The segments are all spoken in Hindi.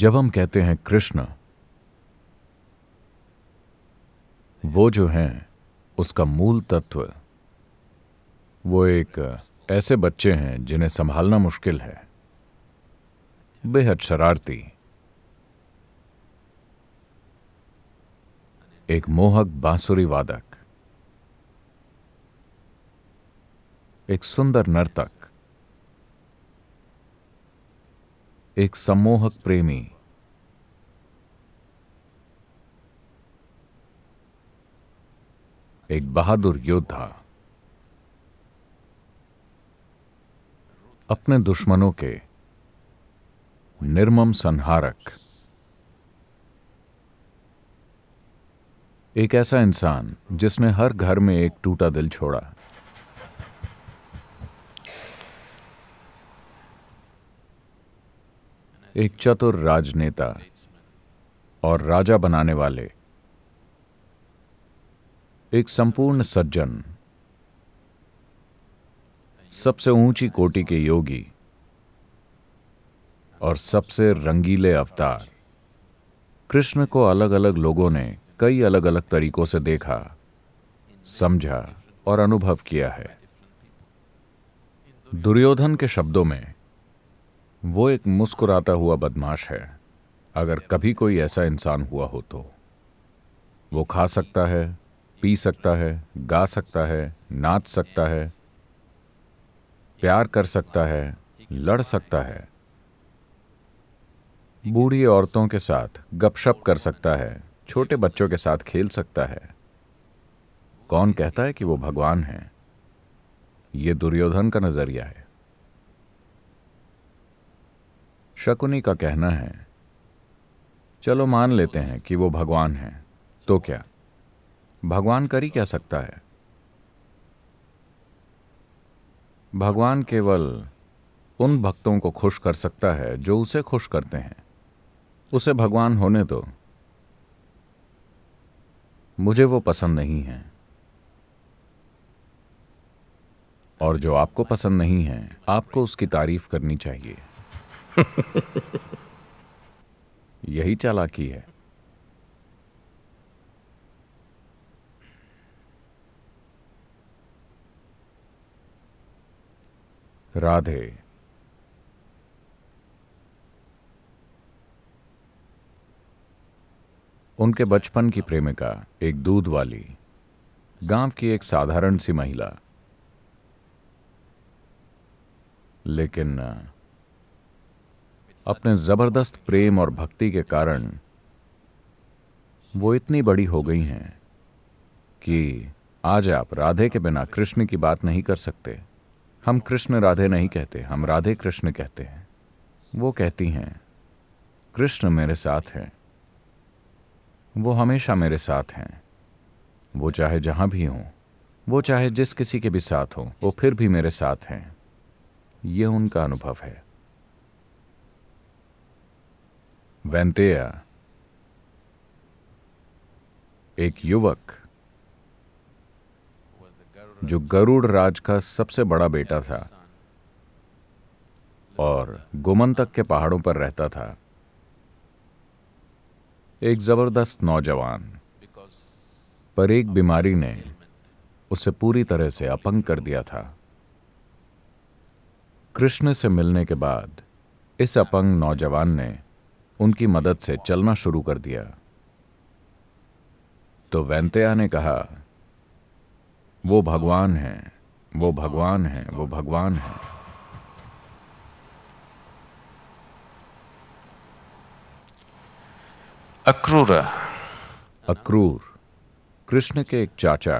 जब हम कहते हैं कृष्ण वो जो है उसका मूल तत्व वो एक ऐसे बच्चे हैं जिन्हें संभालना मुश्किल है बेहद शरारती एक मोहक बांसुरी वादक एक सुंदर नर्तक एक सम्मोहक प्रेमी एक बहादुर योद्धा अपने दुश्मनों के निर्मम संहारक एक ऐसा इंसान जिसने हर घर में एक टूटा दिल छोड़ा एक चतुर राजनेता और राजा बनाने वाले एक संपूर्ण सज्जन सबसे ऊंची कोटि के योगी और सबसे रंगीले अवतार कृष्ण को अलग अलग लोगों ने कई अलग अलग तरीकों से देखा समझा और अनुभव किया है दुर्योधन के शब्दों में वो एक मुस्कुराता हुआ बदमाश है अगर कभी कोई ऐसा इंसान हुआ हो तो वो खा सकता है पी सकता है गा सकता है नाच सकता है प्यार कर सकता है लड़ सकता है बूढ़ी औरतों के साथ गपशप कर सकता है छोटे बच्चों के साथ खेल सकता है कौन कहता है कि वो भगवान है ये दुर्योधन का नजरिया है शकुनी का कहना है चलो मान लेते हैं कि वो भगवान है तो क्या भगवान कर ही क्या सकता है भगवान केवल उन भक्तों को खुश कर सकता है जो उसे खुश करते हैं उसे भगवान होने दो मुझे वो पसंद नहीं है और जो आपको पसंद नहीं है आपको उसकी तारीफ करनी चाहिए यही चालाकी है राधे उनके बचपन की प्रेमिका एक दूध वाली गांव की एक साधारण सी महिला लेकिन अपने जबरदस्त प्रेम और भक्ति के कारण वो इतनी बड़ी हो गई हैं कि आज आप राधे के बिना कृष्ण की बात नहीं कर सकते हम कृष्ण राधे नहीं कहते हम राधे कृष्ण कहते हैं वो कहती हैं कृष्ण मेरे साथ हैं वो हमेशा मेरे साथ हैं वो चाहे जहाँ भी हों वो चाहे जिस किसी के भी साथ हों वो फिर भी मेरे साथ हैं ये उनका अनुभव है वेंतेया एक युवक जो गरुड़ राज का सबसे बड़ा बेटा था और गुमन तक के पहाड़ों पर रहता था एक जबरदस्त नौजवान पर एक बीमारी ने उसे पूरी तरह से अपंग कर दिया था कृष्ण से मिलने के बाद इस अपंग नौजवान ने उनकी मदद से चलना शुरू कर दिया तो वेंतया ने कहा वो भगवान है वो भगवान है वो भगवान है अक्रूर अक्रूर कृष्ण के एक चाचा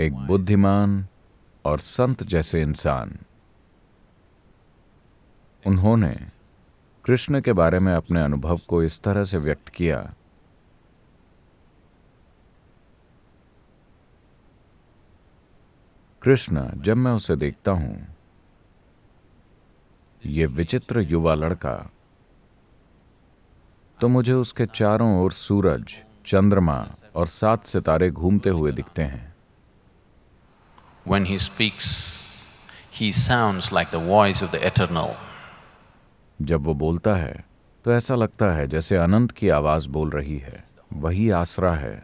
एक बुद्धिमान और संत जैसे इंसान उन्होंने कृष्ण के बारे में अपने अनुभव को इस तरह से व्यक्त किया कृष्ण जब मैं उसे देखता हूं ये विचित्र युवा लड़का तो मुझे उसके चारों ओर सूरज चंद्रमा और सात सितारे घूमते हुए दिखते हैं when he speaks he sounds like the voice of the eternal जब वो बोलता है तो ऐसा लगता है जैसे अनंत की आवाज बोल रही है वही आसरा है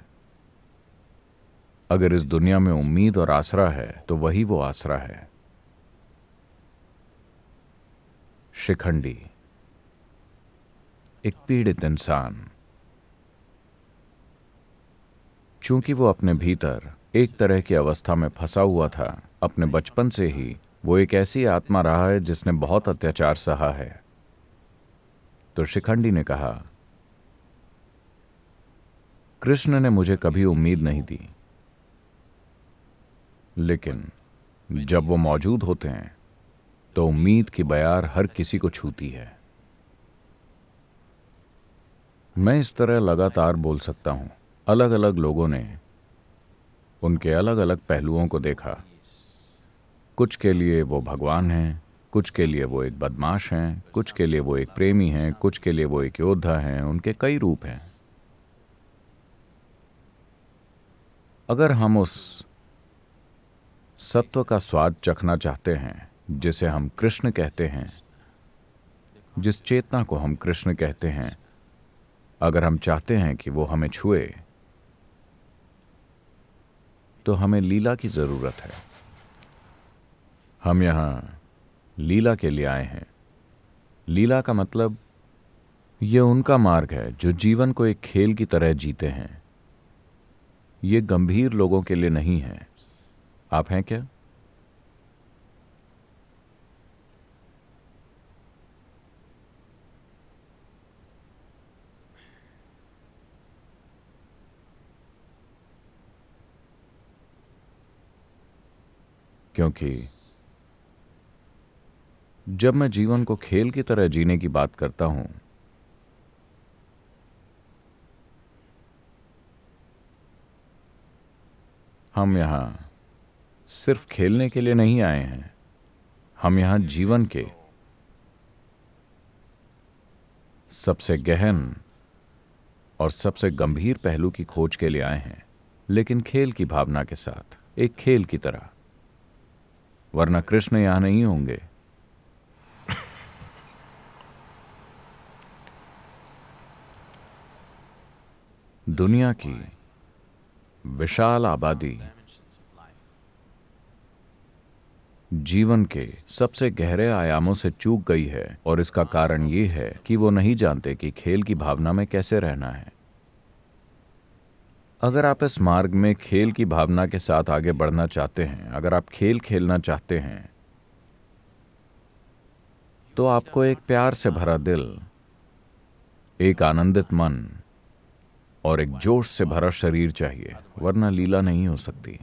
अगर इस दुनिया में उम्मीद और आसरा है तो वही वो आसरा है शिखंडी एक पीड़ित इंसान चूंकि वो अपने भीतर एक तरह की अवस्था में फंसा हुआ था अपने बचपन से ही वो एक ऐसी आत्मा रहा है जिसने बहुत अत्याचार सहा है तो शिखंडी ने कहा कृष्ण ने मुझे कभी उम्मीद नहीं दी लेकिन जब वो मौजूद होते हैं तो उम्मीद की बयार हर किसी को छूती है मैं इस तरह लगातार बोल सकता हूं अलग अलग लोगों ने उनके अलग अलग पहलुओं को देखा कुछ के लिए वो भगवान हैं कुछ के लिए वो एक बदमाश हैं कुछ के लिए वो एक प्रेमी हैं कुछ के लिए वो एक योद्धा हैं उनके कई रूप हैं अगर हम उस सत्व का स्वाद चखना चाहते हैं जिसे हम कृष्ण कहते हैं जिस चेतना को हम कृष्ण कहते हैं अगर हम चाहते हैं कि वो हमें छुए तो हमें लीला की ज़रूरत है हम यहां लीला के लिए आए हैं लीला का मतलब ये उनका मार्ग है जो जीवन को एक खेल की तरह जीते हैं ये गंभीर लोगों के लिए नहीं है आप हैं क्या क्योंकि जब मैं जीवन को खेल की तरह जीने की बात करता हूं हम यहां सिर्फ खेलने के लिए नहीं आए हैं हम यहां जीवन के सबसे गहन और सबसे गंभीर पहलू की खोज के लिए आए हैं लेकिन खेल की भावना के साथ एक खेल की तरह वरना कृष्ण यहां नहीं होंगे दुनिया की विशाल आबादी जीवन के सबसे गहरे आयामों से चूक गई है और इसका कारण ये है कि वो नहीं जानते कि खेल की भावना में कैसे रहना है अगर आप इस मार्ग में खेल की भावना के साथ आगे बढ़ना चाहते हैं अगर आप खेल खेलना चाहते हैं तो आपको एक प्यार से भरा दिल एक आनंदित मन और एक जोश से भरा शरीर चाहिए वरना लीला नहीं हो सकती